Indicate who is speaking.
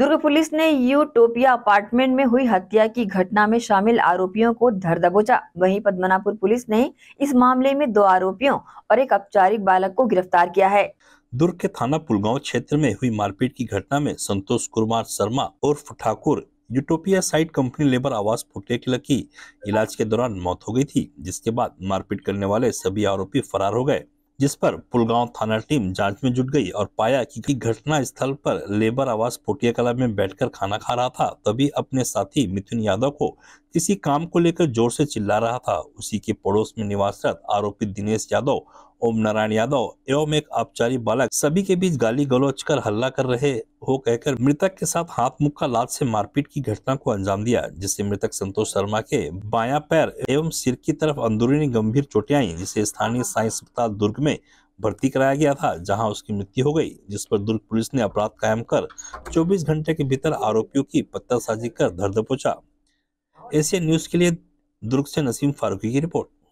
Speaker 1: दुर्ग police ने utopia apartment में हुई हत्या की घटना में शामिल आरोपियों को धर दबोचा वहीं पद्मनापुर पुलिस ने इस मामले में दो आरोपियों और एक औपचारिक बालक को गिरफ्तार किया है
Speaker 2: दुर्ग के थाना पुलगांव क्षेत्र में हुई मारपीट की घटना में संतोष कुमार शर्मा और Thakur utopia site company labour आवास फुटिया की इलाज के दौरान मौत हो गयी थी जिसके बाद मारपीट करने वाले सभी आरोपी फरार हो गए जिस पर पुलगांव थाना टीम जांच में जुट गई और पाया कि घटना स्थल पर लेबर आवास पोटिया कला में बैठकर खाना खा रहा था तभी अपने साथी मिथुन यादव को किसी काम को लेकर जोर से चिल्ला रहा था उसी के पड़ोस में निवासरत आरोपी दिनेश यादव ओम नारायण यादव एवं एक औपचारी बालक सभी के बीच गाली गलोच कर हल्ला कर रहे हो कहकर मृतक के साथ हाथ मुक्का लात से मारपीट की घटना को अंजाम दिया जिससे मृतक संतोष शर्मा के बाया पैर एवं सिर की तरफ अंदरूनी गंभीर चोटें आई जिसे स्थानीय साई अस्पताल दुर्ग में भर्ती कराया गया था जहां उसकी मृत्यु हो गई जिस पर दुर्ग पुलिस ने अपराध कायम कर 24 घंटे के भीतर आरोपियों की पत्तासाजी कर धर दबोचा एशिया न्यूज के लिए दुर्ग से नसीम फारूकी की रिपोर्ट